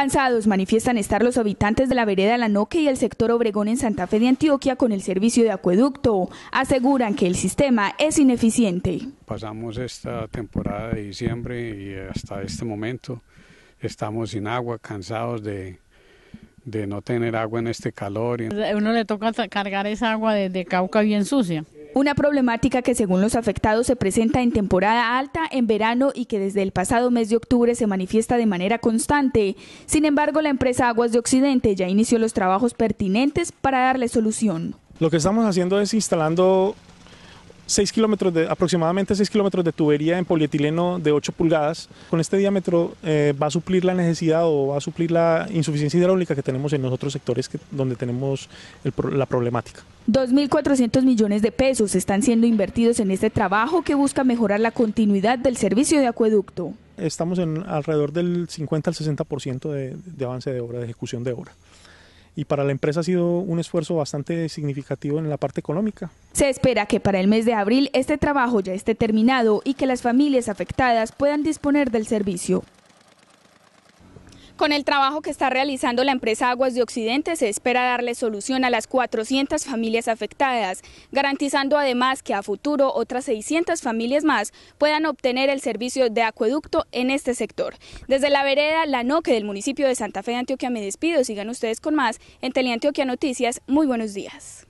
Cansados manifiestan estar los habitantes de la vereda La Lanoque y el sector Obregón en Santa Fe de Antioquia con el servicio de acueducto. Aseguran que el sistema es ineficiente. Pasamos esta temporada de diciembre y hasta este momento estamos sin agua, cansados de, no tener agua en este calor. Uno le toca cargar esa agua de Cauca bien sucia. Una problemática que según los afectados se presenta en temporada alta, en verano y que desde el pasado mes de octubre se manifiesta de manera constante. Sin embargo, la empresa Aguas de Occidente ya inició los trabajos pertinentes para darle solución. Lo que estamos haciendo es instalando 6 kilómetros de, aproximadamente 6 kilómetros de tubería en polietileno de 8 pulgadas. Con este diámetro eh, va a suplir la necesidad o va a suplir la insuficiencia hidráulica que tenemos en los otros sectores donde tenemos la problemática. 2.400 millones de pesos están siendo invertidos en este trabajo que busca mejorar la continuidad del servicio de acueducto. Estamos en alrededor del 50 al 60% ciento de avance de obra, de ejecución de obra y para la empresa ha sido un esfuerzo bastante significativo en la parte económica. Se espera que para el mes de abril este trabajo ya esté terminado y que las familias afectadas puedan disponer del servicio. Con el trabajo que está realizando la empresa Aguas de Occidente se espera darle solución a las 400 familias afectadas, garantizando además que a futuro otras 600 familias más puedan obtener el servicio de acueducto en este sector. Desde la vereda La Noque del municipio de Santa Fe de Antioquia me despido. Sigan ustedes con más en Teleantioquia Noticias. Muy buenos días.